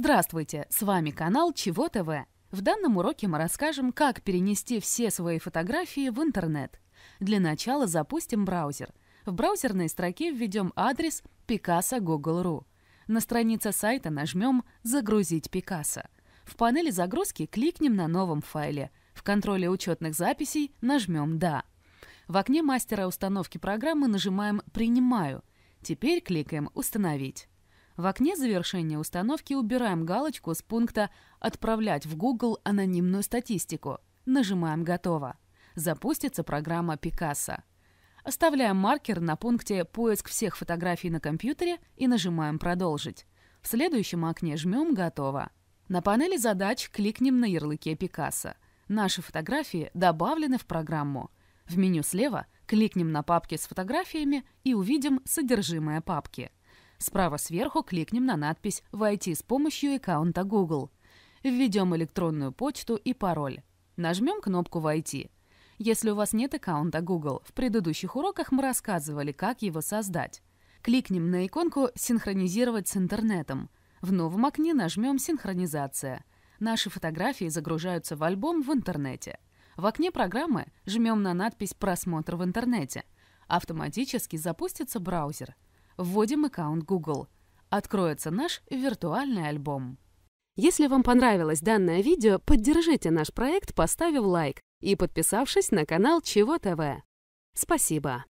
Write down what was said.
Здравствуйте, с вами канал Чего ТВ. В данном уроке мы расскажем, как перенести все свои фотографии в интернет. Для начала запустим браузер. В браузерной строке введем адрес picasso.google.ru. На странице сайта нажмем «Загрузить Picasso». В панели загрузки кликнем на новом файле. В контроле учетных записей нажмем «Да». В окне мастера установки программы нажимаем «Принимаю». Теперь кликаем «Установить». В окне завершения установки убираем галочку с пункта «Отправлять в Google анонимную статистику». Нажимаем «Готово». Запустится программа Пикассо. Оставляем маркер на пункте «Поиск всех фотографий на компьютере» и нажимаем «Продолжить». В следующем окне жмем «Готово». На панели задач кликнем на ярлыке Пикассо. Наши фотографии добавлены в программу. В меню слева кликнем на папки с фотографиями и увидим содержимое папки. Справа сверху кликнем на надпись «Войти с помощью аккаунта Google». Введем электронную почту и пароль. Нажмем кнопку «Войти». Если у вас нет аккаунта Google, в предыдущих уроках мы рассказывали, как его создать. Кликнем на иконку «Синхронизировать с интернетом». В новом окне нажмем «Синхронизация». Наши фотографии загружаются в альбом в интернете. В окне программы жмем на надпись «Просмотр в интернете». Автоматически запустится браузер – Вводим аккаунт Google. Откроется наш виртуальный альбом. Если вам понравилось данное видео, поддержите наш проект, поставив лайк и подписавшись на канал Чего ТВ. Спасибо!